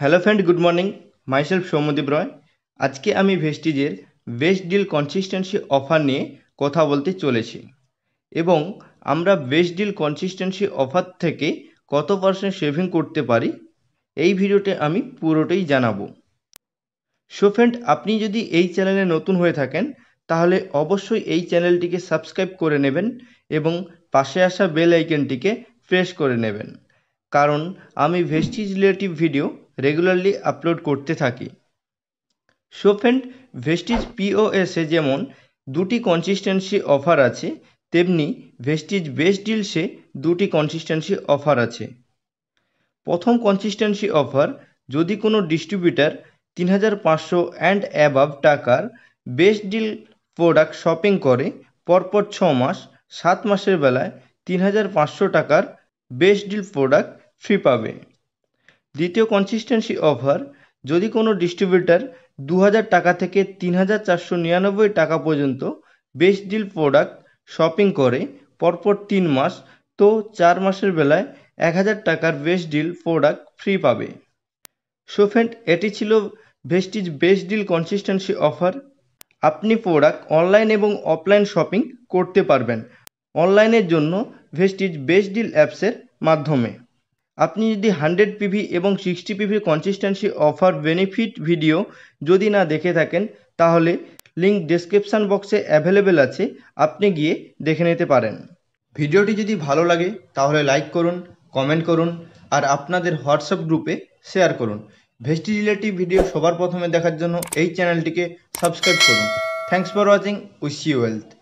hello friend good morning myself Soumadip Roy আজকে আমি ভেস্টিজের বেস্ট ডিল কনসিস্টেন্সি অফার নিয়ে কথা বলতে চলেছি এবং আমরা বেস্ট ডিল কনসিস্টেন্সি অফার থেকে কত পার্সেন্ট সেভিং করতে পারি এই ভিডিওতে আমি পুরোটাই জানাবো সো ফ্রেন্ড আপনি যদি এই চ্যানেলে নতুন হয়ে থাকেন তাহলে অবশ্যই এই চ্যানেলটিকে সাবস্ক্রাইব করে নেবেন এবং পাশে আসা বেল আইকনটিকে প্রেস করে নেবেন কারণ আমি Vestige relative video regularly upload করতে থাকি সোফেন্ড ভেস্টিজ পিওএসে যেমন দুটি কনসিস্টেন্সি অফার আছে তেমনি ভেস্টিজ বেস্ট ডিলসে দুটি কনসিস্টেন্সি অফার আছে প্রথম কনসিস্টেন্সি অফার যদি কোনো ডিস্ট্রিবিউটার তিন হাজার পাঁচশো অ্যান্ড অ্যাবাভ টাকার বেস্ট ডিল প্রোডাক্ট শপিং করে পরপর ছ মাস সাত মাসের বেলায় তিন হাজার পাঁচশো টাকার বেস্ট ডিল প্রোডাক্ট ফ্রি পাবে দ্বিতীয় কনসিস্টেন্সি অফার যদি কোনো ডিস্ট্রিবিউটার দু হাজার টাকা থেকে তিন হাজার চারশো নিরানব্বই টাকা পর্যন্ত বেস্ট ডিল প্রোডাক্ট শপিং করে পরপর তিন মাস তো চার মাসের বেলায় এক হাজার টাকার বেস্ট ডিল প্রোডাক্ট ফ্রি পাবে সো ফ্রেন্ড এটি ছিল Vestige best deal consistency offer আপনি প্রোডাক্ট অনলাইন এবং অফলাইন শপিং করতে পারবেন অনলাইনের জন্য ভেস্টিজ বেস্ট ডিল অ্যাপসের মাধ্যমে আপনি যদি হান্ড্রেড পিভি এবং সিক্সটি পিভির কনসিস্টেন্সি অফার বেনিফিট ভিডিও যদি না দেখে থাকেন তাহলে লিঙ্ক ডিসক্রিপশান বক্সে অ্যাভেলেবেল আছে আপনি গিয়ে দেখে নিতে পারেন ভিডিওটি যদি ভালো লাগে তাহলে লাইক করুন কমেন্ট করুন আর আপনাদের হোয়াটসঅ্যাপ গ্রুপে শেয়ার করুন ভেস্টি রিলেটিভ ভিডিও সবার প্রথমে দেখার জন্য এই চ্যানেলটিকে সাবস্ক্রাইব করুন thanks for watching wish you wealth